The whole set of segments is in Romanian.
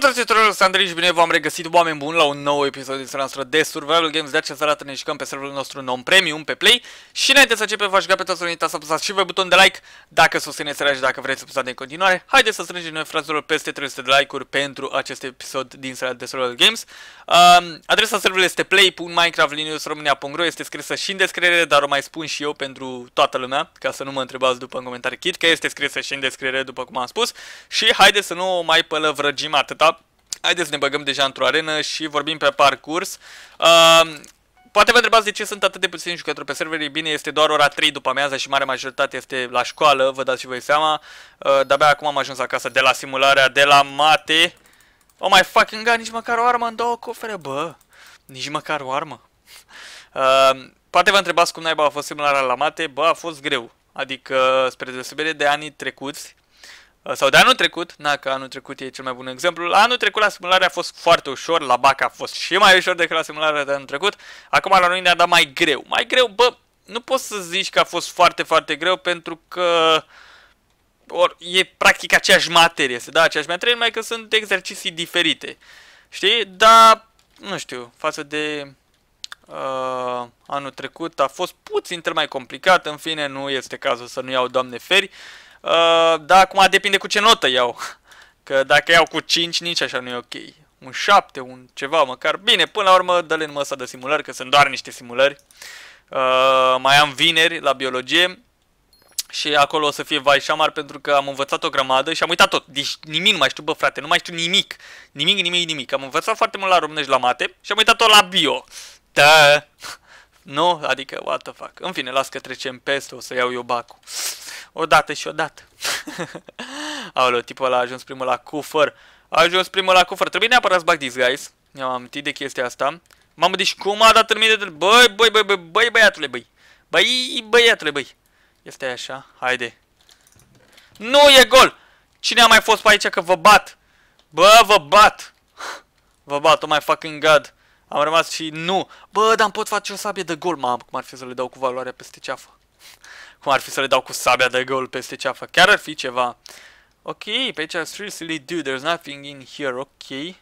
Salutare tuturor, Alexandru și bine v-am regăsit oameni buni la un nou episod din seara noastră de Survival Games De această dată ne jucăm pe serverul nostru non-premium pe Play Și înainte să începem, v-aș pe toți unitați să apăsați și pe buton de like Dacă susțineți seara și dacă vreți să apăsați în continuare Haideți să strângem noi, fraților, peste 300 de like-uri pentru acest episod din seara de Survival Games um, Adresa serverului este play.minecraft.romania.ro Este scrisă și în descriere, dar o mai spun și eu pentru toată lumea Ca să nu mă întrebați după în comentarii kit, că este scrisă și în descriere, după cum am spus Și haideți să nu mai pălăvrăgim atâta Haideți să ne băgăm deja într-o arenă și vorbim pe parcurs. Uh, Poate vă întrebați de ce sunt atât de puțini jucători pe server. E bine, este doar ora 3 după amiază și mare majoritate este la școală, vă dați și voi seama. Uh, De-abia acum am ajuns acasă de la simularea, de la mate. O mai fucking god, nici măcar o armă în două cofere, bă. Nici măcar o armă. Uh, poate vă întrebați cum naiba a fost simularea la mate. Bă, a fost greu. Adică, spre deosebire de anii trecuți, Uh, sau de anul trecut, na că anul trecut e cel mai bun exemplu, la anul trecut la simulare a fost foarte ușor, la BAC a fost și mai ușor decât la simulare de anul trecut, acum la noi ne-a dat mai greu. Mai greu, bă, nu poți să zici că a fost foarte, foarte greu pentru că or, e practic aceeași materie, se da aceeași materie, numai că sunt exerciții diferite. Știi? Dar, nu știu, față de uh, anul trecut a fost puțin mai complicat, în fine nu este cazul să nu iau doamne feri, uh, Uh, da dar acum depinde cu ce notă iau. Că dacă iau cu 5, nici așa nu e ok. Un 7, un ceva măcar. Bine, până la urmă dă-le în măsa de simulări, că sunt doar niște simulări. Uh, mai am vineri la biologie și acolo o să fie vai șamar pentru că am învățat o grămadă și am uitat tot. Deci nimic nu mai știu, bă frate, nu mai știu nimic. Nimic, nimic, nimic. Am învățat foarte mult la românești la mate și am uitat tot la bio. Da. Nu? Adică, what the fuck. În fine, las că trecem peste, o să iau eu bacul odată și odată. Aoleu, tipul ăla a ajuns primul la cufăr. A ajuns primul la cufăr. Trebuie neapărat să bag this, guys. Mi-am amintit de chestia asta. Mamă, deci cum a dat în mine de... Băi, băi, băi, băi, băi, băiatule, băi. Băi, băiatule, băi. Este așa. Haide. Nu e gol! Cine a mai fost pe aici că vă bat? Bă, vă bat! Vă bat, oh my fucking god. Am rămas și nu. Bă, dar pot face o sabie de gol, mamă, cum ar fi să le dau cu valoarea peste ceafă. Cum ar fi să le dau cu sabia de gol peste ceafă? Chiar ar fi ceva. Ok, pe aici, seriously, dude, there's nothing in here, ok.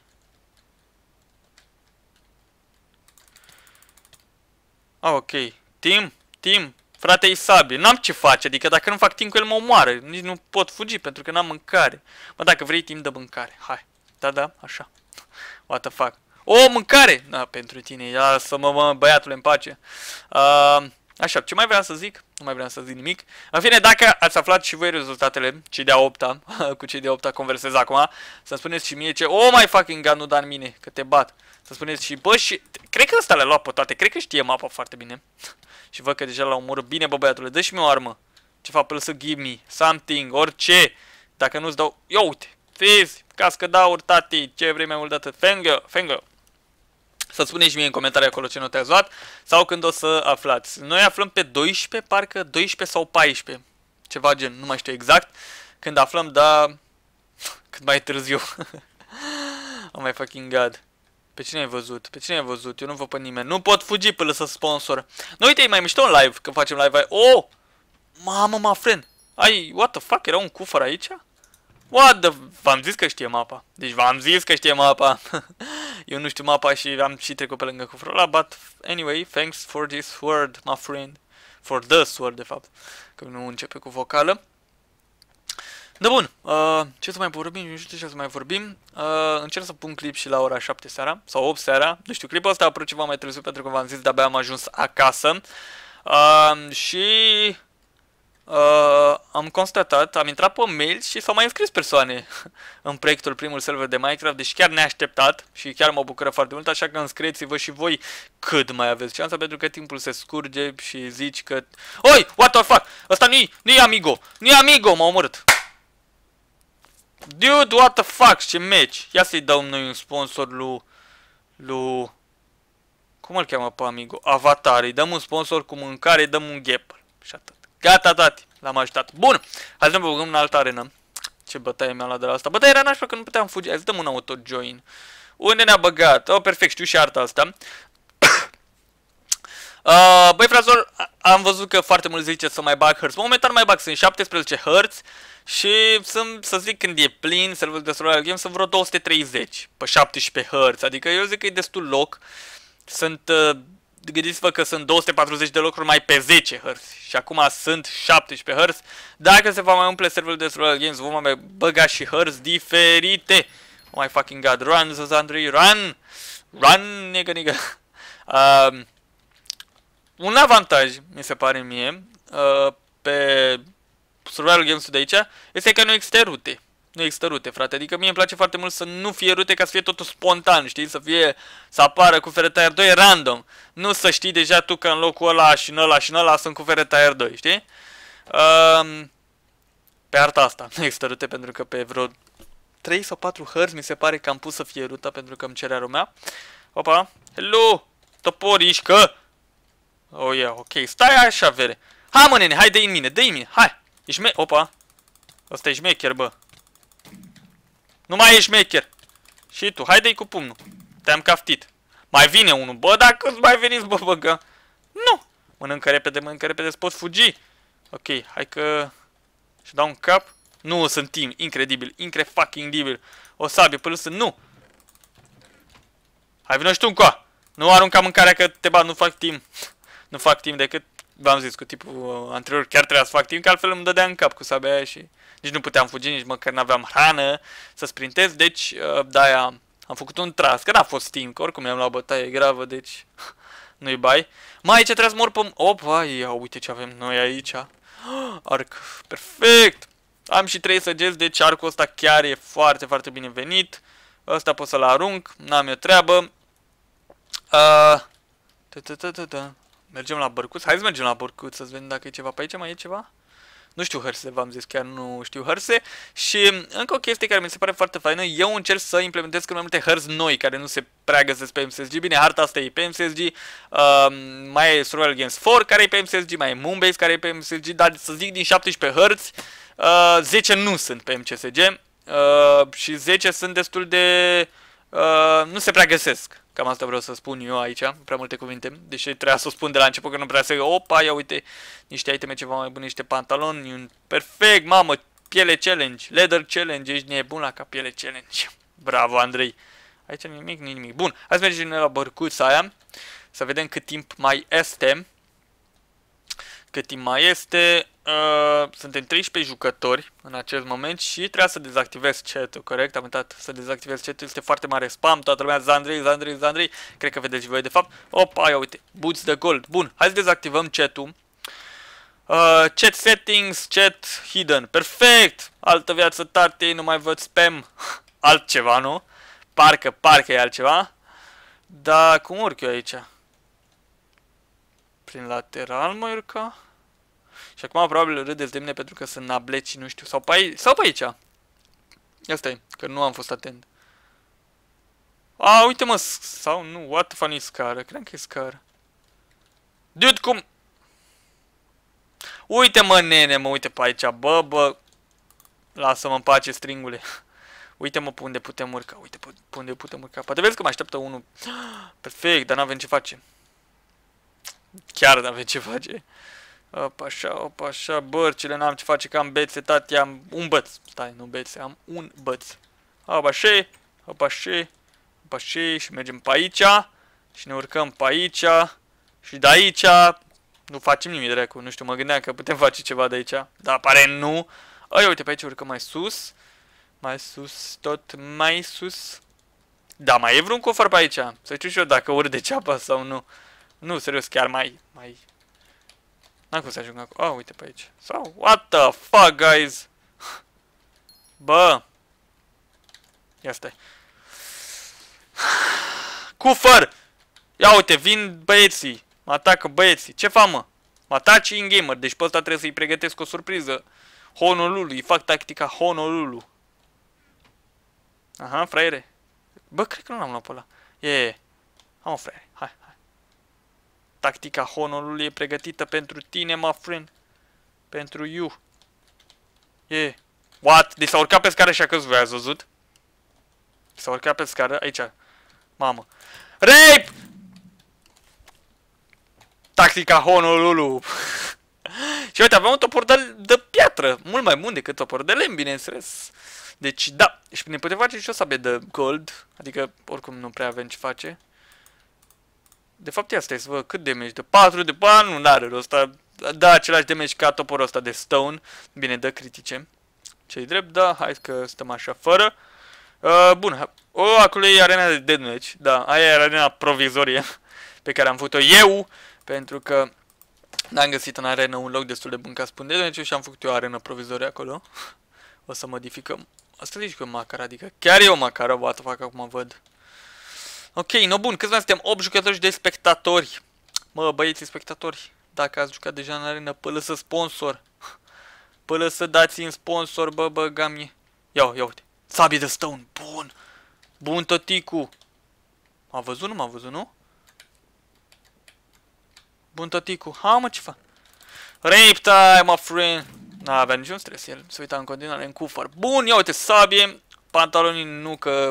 Ah, ok. Tim, Tim, frate, e sabie. N-am ce face, adică dacă nu fac timp cu el mă omoară. Nici nu pot fugi pentru că n-am mâncare. Mă, dacă vrei timp de mâncare, hai. Da, da, așa. What the fuck. O, mâncare! Da, pentru tine. Ia să mă, mă băiatul în pace. Uh, așa, ce mai vreau să zic? nu mai vreau să zic nimic. În fine, dacă ați aflat și voi rezultatele, cei de-a 8 -a, cu cei de-a 8 conversez acum, să-mi spuneți și mie ce, oh mai fucking god, nu da în mine, că te bat. Să spuneți și, bă, și, cred că ăsta le-a luat pe toate, cred că știe mapa foarte bine. și văd că deja l-a omorât bine, bă băiatule, dă și mie o armă. Ce pe să give me, something, orice. Dacă nu-ți dau, ia uite, fizi, cască aur, tati, ce vrei mai mult dată, fangirl, fangirl. Să spuneți și mie în comentarii acolo ce note ați luat sau când o să aflați. Noi aflăm pe 12, parcă 12 sau 14, ceva gen, nu mai știu exact. Când aflăm, da, cât mai târziu. oh my fucking god. Pe cine ai văzut? Pe cine ai văzut? Eu nu văd pe nimeni. Nu pot fugi până să sponsor. Nu uite, e mai mișto un live, când facem live. Oh! Mamă, ma friend! Ai, what the fuck? Era un cufăr aici? What the... V-am zis că știe mapa. Deci v-am zis că știe mapa. Eu nu știu mapa și am și trecut pe lângă cu ăla, but anyway, thanks for this word, my friend. For the sword, de fapt. Că nu începe cu vocală. Da bun, uh, ce să mai vorbim, nu știu ce să mai vorbim. Uh, încerc să pun clip și la ora 7 seara sau 8 seara. Nu știu, clipul ăsta a apărut ceva mai târziu pentru că v-am zis de-abia am ajuns acasă. Uh, și uh, am constatat, am intrat pe mail și s-au mai înscris persoane în proiectul primul server de Minecraft, deci chiar neașteptat și chiar mă bucură foarte mult, așa că înscrieți-vă și voi cât mai aveți șansa, pentru că timpul se scurge și zici că... Oi, what the fuck, ăsta nu-i, nu-i amigo, nu-i amigo, m-a omorât. Dude, what the fuck, ce meci. Ia să-i dau noi un sponsor lui... lui... Cum îl cheamă pe amigo? Avatar. Îi dăm un sponsor cu mâncare, îi dăm un gap. Și atât. Gata, tati. L-am ajutat. Bun. Hai să ne băgăm în altă arenă. Ce bătaie mi-a luat de la asta. Bătaie era nașpa că nu puteam fugi. Hai să dăm un auto-join. Unde ne-a băgat? Oh, perfect. Știu și arta asta. Uh, băi, frazor, am văzut că foarte mulți zice să mai bag hărți. Momentan mai bag, sunt 17 hărți și sunt, să zic, când e plin văd de la Game, sunt vreo 230 pe 17 hărți. Adică eu zic că e destul loc. Sunt uh, gândiți-vă că sunt 240 de locuri mai pe 10 hărți și acum sunt 17 hărți. Dacă se va mai umple serverul de Survival Games, vom mai băga și hărți diferite. Oh my fucking god, run, Zazandri, run! Run, nigga, nigga! Um, un avantaj, mi se pare mie, uh, pe Survival Games de aici, este că nu există rute nu există rute, frate. Adică mie îmi place foarte mult să nu fie rute ca să fie totul spontan, știi? Să fie, să apară cu r 2 random. Nu să știi deja tu că în locul ăla și în ăla și în ăla sunt cu r 2, știi? Um, pe arta asta nu există rute pentru că pe vreo 3 sau 4 hărți mi se pare că am pus să fie ruta pentru că îmi cerea lumea. Opa, hello, toporișcă! Oh, yeah, ok, stai așa, vere. Hai, mă, nene, hai, dă-i în mine, dă-i în mine, hai! Ești me... Opa! Asta e șmecher, bă. Nu mai ești maker, Și tu, haide-i cu pumnul. Te-am caftit. Mai vine unul. Bă, dacă îți mai veniți, bă, băgă. Nu! Mănâncă repede, mănâncă repede, îți poți fugi. Ok, hai că... Și dau un cap. Nu, sunt team. Incredibil. Incre fucking dibil. O sabie, pălusă. Nu! Hai, vină și tu încoa. Nu arunca mâncarea că te bat, nu fac timp. Nu fac timp decât v-am zis, cu tipul uh, anterior chiar trebuia să fac timp, că altfel îmi dădea în cap cu sabia aia și nici nu puteam fugi, nici măcar n-aveam hrană să sprintez, deci uh, de-aia am făcut un tras, că n-a fost timp, oricum i am luat bătaie gravă, deci nu-i bai. Mai ce trebuie să mor pe... Opa, ia uite ce avem noi aici. Arc, perfect! Am și trei săgeți, deci arcul ăsta chiar e foarte, foarte binevenit. Ăsta pot să-l arunc, n-am eu treabă. Uh, Mergem la bărcuț? Hai să mergem la bărcuț, să vedem dacă e ceva pe aici. Mai e ceva? Nu știu hărse, v-am zis, chiar nu știu hărse. Și încă o chestie care mi se pare foarte faină, eu încerc să implementez cât mai multe hărți noi care nu se prea găsesc pe MSG. Bine, harta asta e pe MSG, uh, um, mai e Survival Games 4 care e pe MSG, mai e Moonbase care e pe MSG, dar să zic din 17 hărți, uh, 10 nu sunt pe MCSG uh, și 10 sunt destul de... Uh, Uh, nu se prea găsesc. Cam asta vreau să spun eu aici, prea multe cuvinte. Deși trebuia să o spun de la început că nu prea să... Opa, ia uite, niște iteme ceva mai bune, niște pantaloni, un... Perfect, mamă, piele challenge, leather challenge, ești nebun la ca piele challenge. Bravo, Andrei. Aici nimic, nimic. Bun, hai să mergem la bărcuța aia, să vedem cât timp mai este cât timp mai este. Uh, suntem 13 jucători în acest moment și trebuie să dezactivez chat corect? Am uitat să dezactivez chat este foarte mare spam, toată lumea, Zandrei, Zandrei, Zandrei, cred că vedeți voi de fapt. Opa, ia uite, boots de gold, bun, hai să dezactivăm chat-ul. Uh, chat settings, chat hidden, perfect, altă viață tarte, nu mai văd spam, altceva, nu? Parcă, parcă e altceva. Dar cum urc eu aici? Prin lateral mă urcă? acum probabil râdeți de mine pentru că sunt nableci și nu știu. Sau pe, aici, sau pe aici. Asta e, că nu am fost atent. A, uite mă, sau nu, what the funny scară, cred că e scară. Dude, cum... Uite mă, nene, mă, uite pe aici, bă, bă. Lasă-mă în pace, stringule. Uite mă, pe unde putem urca, uite pe unde putem urca. Poate vezi că mă așteaptă unul. Perfect, dar n-avem ce face. Chiar n-avem ce face. Opa, așa, opa, așa, bărcile, n-am ce face, că am bețe, tati, am un băț. Stai, nu bețe, am un băț. Opa, așa, opa, așa, opa, așa, și mergem pe aici, și ne urcăm pe aici, și de aici, nu facem nimic, dracu, nu știu, mă gândeam că putem face ceva de aici, dar pare nu. Ai, uite, pe aici urcăm mai sus, mai sus, tot mai sus. Da, mai e vreun cofer pe aici, să știu și eu dacă urc de ceapa sau nu. Nu, serios, chiar mai, mai, N-am cum să ajung acolo. Oh, uite pe aici. So what the fuck, guys? Bă! Ia stai. Cufăr! Ia uite, vin băieții. Mă atacă băieții. Ce fac, mă? Mă ataci in-gamer, deci pe ăsta trebuie să-i pregătesc o surpriză. Honolulu, îi fac tactica Honolulu. Aha, fraiere. Bă, cred că nu l-am luat pe ăla. E, yeah. am o fraiere. Hai, Tactica honorului e pregătită pentru tine, my friend. Pentru you. Yeah. What? Deci s-a urcat pe scară și a căzut, voi ați văzut? S-a urcat pe scară, aici. Mamă. Rape! Tactica Honolulu. și uite, avem un topor de, de piatră. Mult mai bun decât topor de lemn, bineînțeles. Deci, da. Și ne putem face și o sabie de gold. Adică, oricum, nu prea avem ce face. De fapt, asta este, vă, cât damage? De 4 de... Ba, nu, n-are rost. Da, același damage ca toporul ăsta de stone. Bine, dă critice. Cei drept, da, hai că stăm așa fără. Uh, bun, o, oh, acolo e arena de Dead Match, da, aia e arena provizorie pe care am făcut-o eu, pentru că n-am găsit în arena un loc destul de bun ca spun Dead Match și am făcut eu o provizorie acolo. O să modificăm. Asta zici că macar, adică chiar eu macar, o fac acum văd. Ok, no bun, câți mai suntem? 8 jucători de spectatori. Mă, băieții spectatori, dacă ați jucat deja în arena, pă lăsă sponsor. Pă lăsă dați în sponsor, bă, bă, gamie. Ia, ia uite. Sabie de stone, bun. Bun, tăticu. M-a văzut, nu m-a văzut, nu? Bun, tăticu. Ha, mă, ce fac? Rape time, my friend. N-avea niciun stres el. Se uita în continuare în cufăr. Bun, ia uite, sabie. Pantalonii nu că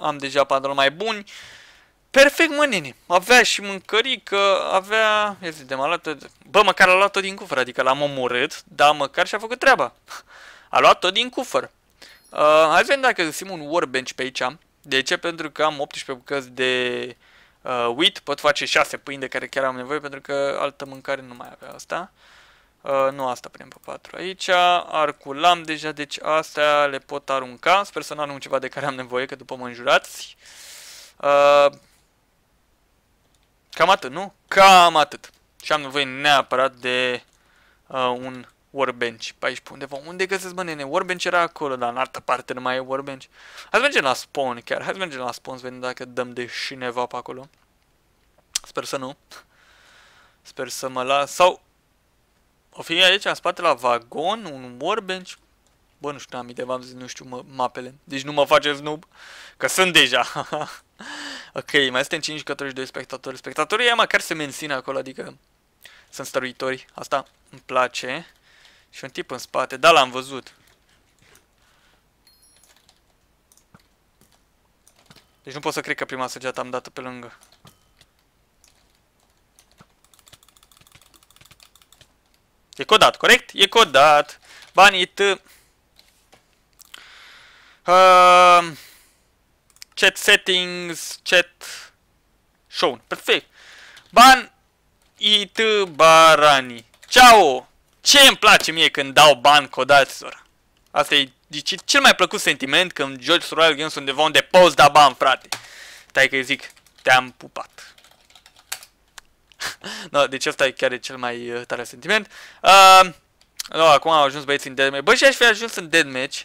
am deja pantaloni mai buni. Perfect, mă, nene. Avea și mâncărică, avea... Ia zi, de arată... Bă, măcar a luat-o din cufăr, adică l-am omorât, dar măcar și-a făcut treaba. A luat-o din cufăr. Uh, hai să vedem dacă găsim un workbench pe aici. De ce? Pentru că am 18 bucăți de uh, wheat, pot face 6 pâini de care chiar am nevoie, pentru că altă mâncare nu mai avea asta. Uh, Uh, nu asta punem pe 4 aici. Arcul am deja, deci astea le pot arunca. Sper să nu arunc ceva de care am nevoie, că după mă înjurați. Uh, cam atât, nu? Cam atât. Și am nevoie neapărat de uh, un Warbench pe aici pe undeva. Unde găsesc, bă, nene? Warbench era acolo, dar în altă parte nu mai e Warbench. Hai să mergem la spawn chiar. Hai să mergem la spawn să vedem dacă dăm de cineva pe acolo. Sper să nu. Sper să mă las. Sau o fi aici, în spate, la vagon, un warbench. Bă, nu știu, am idei, v-am zis, nu știu mă, mapele. Deci nu mă faceți snub, că sunt deja. ok, mai suntem 5 jucători și spectatori. Spectatorii ea măcar se mențină acolo, adică sunt stăruitori. Asta îmi place. Și un tip în spate, da, l-am văzut. Deci nu pot să cred că prima săgeată am dată pe lângă. E codat, corect? E codat. Banii T. Uh, chat settings, chat shown. Perfect. Ban IT Barani. Ciao! Ce îmi place mie când dau ban codaților? Asta e deci, cel mai plăcut sentiment când joci survival games undeva unde poți da ban frate. Tai că zic, te-am pupat. no, deci ăsta e chiar cel mai uh, tare sentiment. Uh, no, acum au ajuns băieții în deadmatch. Bă, și aș fi ajuns în deadmatch.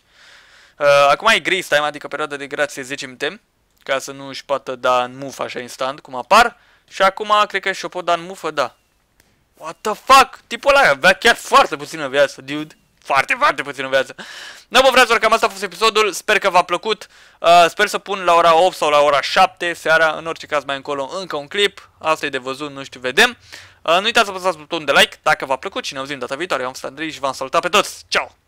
Uh, acum e gris time, adică perioada de grație 10 minute. Ca să nu își poată da în mufă așa instant, cum apar. Și acum cred că și-o pot da în mufă, da. What the fuck? Tipul ăla avea chiar foarte puțină viață, dude foarte, foarte puțin în viață. Nu vreau fraților, cam asta a fost episodul. Sper că v-a plăcut. Uh, sper să pun la ora 8 sau la ora 7 seara, în orice caz mai încolo, încă un clip. Asta e de văzut, nu știu, vedem. Uh, nu uitați să apăsați butonul de like dacă v-a plăcut și ne auzim data viitoare. Eu am fost Andrei și v-am salutat pe toți. Ciao!